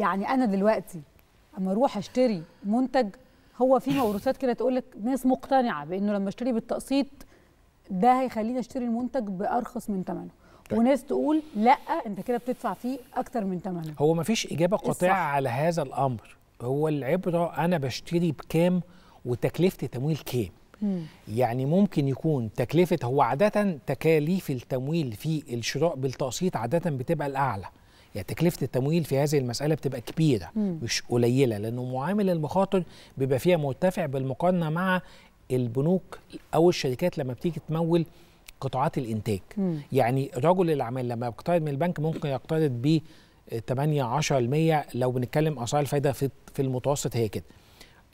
يعني انا دلوقتي اما اروح اشتري منتج هو في موروثات كده تقول لك ناس مقتنعه بانه لما اشتري بالتقسيط ده هيخليني اشتري المنتج بارخص من ثمنه طيب. وناس تقول لا انت كده بتدفع فيه اكتر من ثمنه هو ما فيش اجابه إيه قاطعه على هذا الامر هو العبره انا بشتري بكام وتكلفه التمويل كام يعني ممكن يكون تكلفه هو عاده تكاليف التمويل في الشراء بالتقسيط عاده بتبقى الاعلى يعني تكلفه التمويل في هذه المساله بتبقى كبيره مم. مش قليله لانه معامل المخاطر بيبقى فيها مرتفع بالمقارنه مع البنوك او الشركات لما بتيجي تمول قطاعات الانتاج مم. يعني رجل الاعمال لما يقترض من البنك ممكن يقترض ب 8 10% لو بنتكلم اسعار الفايده في المتوسط هي كده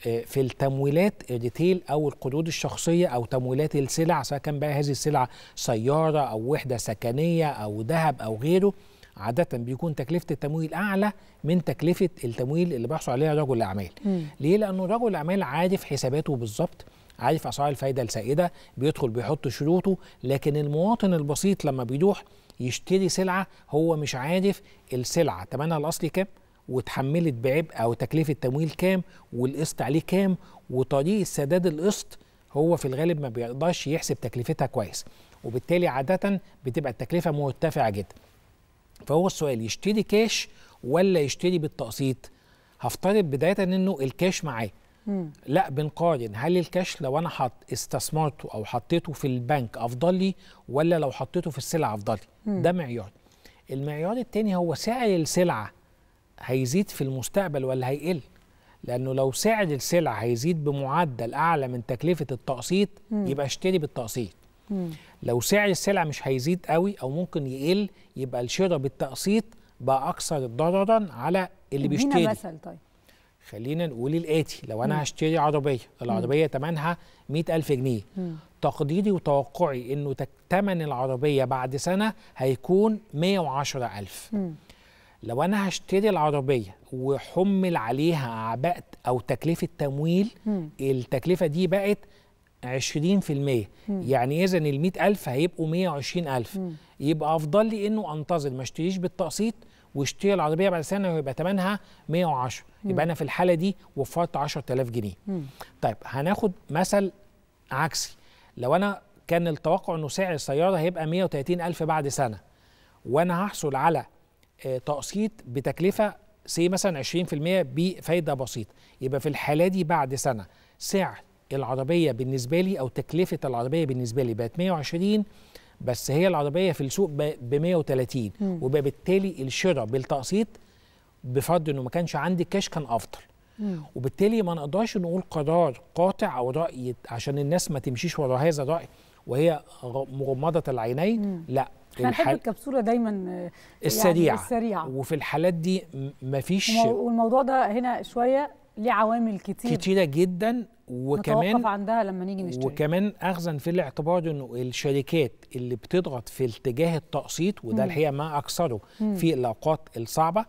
آه، في التمويلات الريتيل او القروض الشخصيه او تمويلات السلع سواء كان بقى هذه السلع سياره او وحده سكنيه او ذهب او غيره عاده بيكون تكلفه التمويل اعلى من تكلفه التمويل اللي بيحصل عليها رجل الاعمال ليه لانه رجل الاعمال عارف حساباته بالظبط عارف اسعار الفايده السائده بيدخل بيحط شروطه لكن المواطن البسيط لما بيروح يشتري سلعه هو مش عارف السلعه تمنها الاصلي كام واتحملت بعبء او تكلفه تمويل كام والقسط عليه كام وطريقه سداد القسط هو في الغالب ما بيقدرش يحسب تكلفتها كويس وبالتالي عاده بتبقى التكلفه مرتفعه جدا فهو السؤال يشتري كاش ولا يشتري بالتقسيط هفترض بدايه انه الكاش معاه لا بنقارن هل الكاش لو انا حط استثمرته او حطيته في البنك افضل لي ولا لو حطيته في السلع افضل لي ده معيار المعيار التاني هو سعر السلعه هيزيد في المستقبل ولا هيقل لانه لو سعر السلعه هيزيد بمعدل اعلى من تكلفه التقسيط يبقى اشتري بالتقسيط لو سعر السلع مش هيزيد قوي او ممكن يقل يبقى الشراء بالتقسيط بقى اكثر ضررا على اللي بيشتري مثل طيب خلينا نقول الاتي لو انا مم. هشتري عربيه العربيه ثمنها 100000 جنيه مم. تقديري وتوقعي انه ثمن العربيه بعد سنه هيكون 110000 لو انا هشتري العربيه وحمل عليها اعباء او تكلفه تمويل مم. التكلفه دي بقت 20% يعني اذا ال 100000 هيبقوا 120000 ألف يبقى افضل لي انه انتظر ما اشتريش بالتقسيط واشتري العربيه بعد سنه ويبقى ثمنها 110 وعشر يبقى انا في الحاله دي وفرت 10000 جنيه مم. طيب هناخد مثل عكسي لو انا كان التوقع انه سعر السياره هيبقى 130000 بعد سنه وانا هحصل على آه، تقسيط بتكلفه سي مثلا 20% بفايده بسيطه يبقى في الحاله دي بعد سنه سعر العربيه بالنسبه لي او تكلفه العربيه بالنسبه لي بقت 120 بس هي العربيه في السوق ب 130 وبالتالي الشراء بالتقسيط بفرض انه ما كانش عندي كاش كان افضل وبالتالي ما نقدرش نقول قرار قاطع او راي عشان الناس ما تمشيش ورا هذا الراي وهي مغمضه العينين مم. لا احنا الح... الكبسوله دايما آه، يعني السريعه السريعه وفي الحالات دي مفيش والموضوع ده هنا شويه ليه عوامل كتير كتيره جدا وكمان عندها لما نيجي نشتري وكمان اخذا في الاعتبار انه الشركات اللي بتضغط في اتجاه التقسيط وده الحقيقه ما اكثره في الاوقات الصعبه